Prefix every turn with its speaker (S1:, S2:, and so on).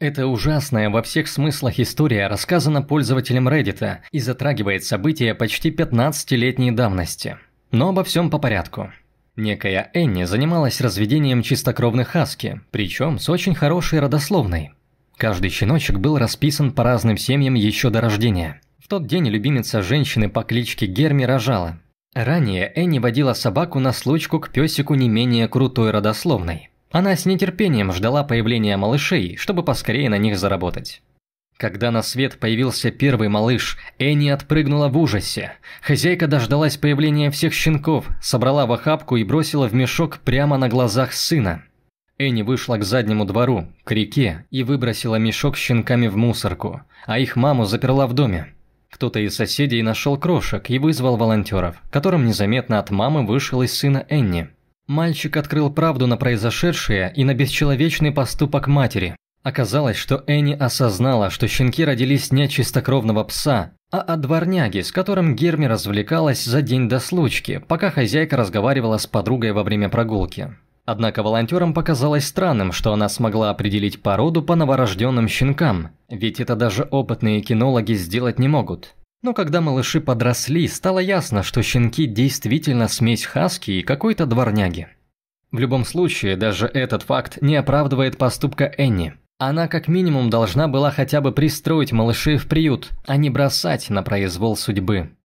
S1: Эта ужасная во всех смыслах история рассказана пользователем Reddit и затрагивает события почти 15-летней давности. Но обо всем по порядку. Некая Энни занималась разведением чистокровных хаски, причем с очень хорошей родословной. Каждый щеночек был расписан по разным семьям еще до рождения. В тот день любимица женщины по кличке Герми рожала, Ранее Энни водила собаку на случку к песику не менее крутой родословной. Она с нетерпением ждала появления малышей, чтобы поскорее на них заработать. Когда на свет появился первый малыш, Энни отпрыгнула в ужасе. Хозяйка дождалась появления всех щенков, собрала в охапку и бросила в мешок прямо на глазах сына. Энни вышла к заднему двору, к реке, и выбросила мешок с щенками в мусорку, а их маму заперла в доме. Кто-то из соседей нашел крошек и вызвал волонтеров, которым незаметно от мамы вышел из сына Энни. Мальчик открыл правду на произошедшее и на бесчеловечный поступок матери. Оказалось, что Энни осознала, что щенки родились не от чистокровного пса, а от дворняги, с которым Герми развлекалась за день до случки, пока хозяйка разговаривала с подругой во время прогулки. Однако волонтерам показалось странным, что она смогла определить породу по новорожденным щенкам, ведь это даже опытные кинологи сделать не могут. Но когда малыши подросли, стало ясно, что щенки действительно смесь хаски и какой-то дворняги. В любом случае, даже этот факт не оправдывает поступка Энни. Она как минимум должна была хотя бы пристроить малышей в приют, а не бросать на произвол судьбы.